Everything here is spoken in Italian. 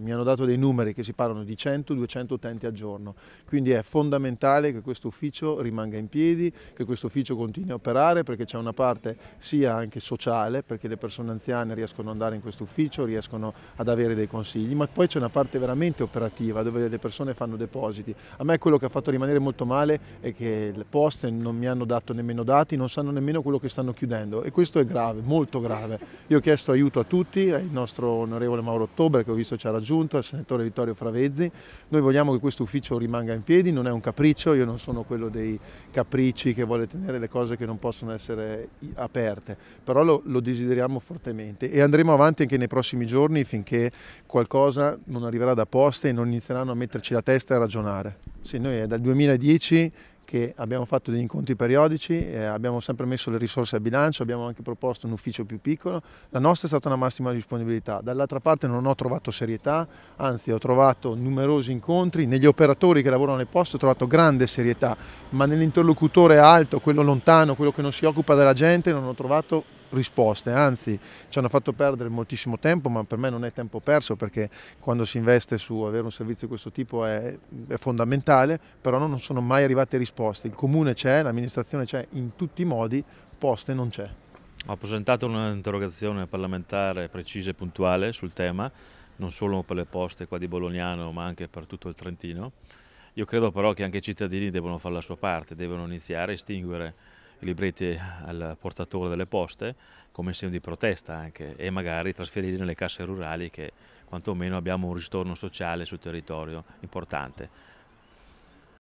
Mi hanno dato dei numeri che si parlano di 100-200 utenti al giorno, quindi è fondamentale che questo ufficio rimanga in piedi, che questo ufficio continui a operare perché c'è una parte sia anche sociale, perché le persone anziane riescono ad andare in questo ufficio, riescono ad avere dei consigli, ma poi c'è una parte veramente operativa dove le persone fanno depositi. A me quello che ha fatto rimanere molto male è che le poste non mi hanno dato nemmeno dati, non sanno nemmeno quello che stanno chiudendo e questo è grave, molto grave. Io ho chiesto aiuto a tutti, al nostro onorevole Mauro Ottobre che ho visto c'era ha congiunto al senatore Vittorio Fravezzi. Noi vogliamo che questo ufficio rimanga in piedi, non è un capriccio, io non sono quello dei capricci che vuole tenere le cose che non possono essere aperte, però lo, lo desideriamo fortemente e andremo avanti anche nei prossimi giorni finché qualcosa non arriverà da posta e non inizieranno a metterci la testa e a ragionare. Sì, noi è dal 2010 che abbiamo fatto degli incontri periodici, eh, abbiamo sempre messo le risorse a bilancio, abbiamo anche proposto un ufficio più piccolo, la nostra è stata una massima disponibilità, dall'altra parte non ho trovato serietà, anzi ho trovato numerosi incontri, negli operatori che lavorano nel posto ho trovato grande serietà, ma nell'interlocutore alto, quello lontano, quello che non si occupa della gente, non ho trovato risposte, anzi ci hanno fatto perdere moltissimo tempo, ma per me non è tempo perso perché quando si investe su avere un servizio di questo tipo è, è fondamentale, però non sono mai arrivate risposte. Il comune c'è, l'amministrazione c'è in tutti i modi, poste non c'è. Ho presentato un'interrogazione parlamentare precisa e puntuale sul tema, non solo per le poste qua di Bolognano ma anche per tutto il Trentino. Io credo però che anche i cittadini devono fare la sua parte, devono iniziare a estinguere i libretti al portatore delle poste come segno di protesta anche e magari trasferirli nelle casse rurali che quantomeno abbiamo un ristorno sociale sul territorio importante.